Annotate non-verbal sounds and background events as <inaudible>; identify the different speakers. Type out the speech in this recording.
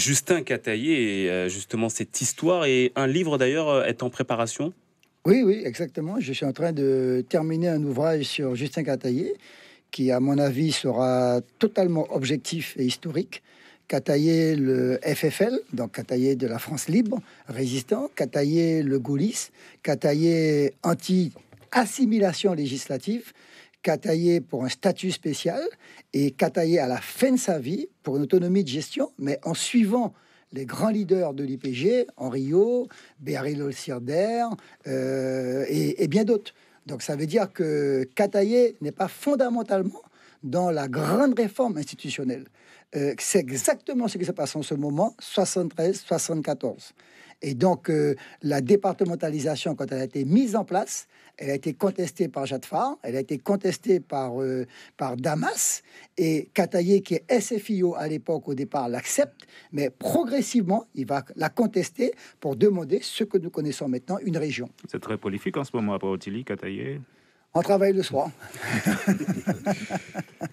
Speaker 1: Justin Cataillé, et euh, justement cette histoire, et un livre d'ailleurs euh, est en préparation
Speaker 2: Oui, oui, exactement. Je suis en train de terminer un ouvrage sur Justin Cataillé, qui, à mon avis, sera totalement objectif et historique. Cataillé, le FFL, donc Cataillé de la France libre, résistant, Cataillé, le Gaulis, Cataillé anti-assimilation législative, cataillé pour un statut spécial et cataillé à la fin de sa vie pour une autonomie de gestion, mais en suivant les grands leaders de l'IPG, Henriot, Béaril Olsirder euh, et, bien d'autres. Donc ça veut dire que Cataillé n'est pas fondamentalement dans la grande réforme institutionnelle. Euh, c'est exactement ce qui se passe en ce moment, 73-74. Et donc, euh, la départementalisation, quand elle a été mise en place, elle a été contestée par Jadfar, elle a été contestée par, euh, par Damas, et Kataye, qui est SFIO à l'époque, au départ, l'accepte, mais progressivement, il va la contester pour demander ce que nous connaissons maintenant, une région.
Speaker 1: C'est très prolifique en ce moment à Otili, Kataye
Speaker 2: on travaille le soir. <laughs>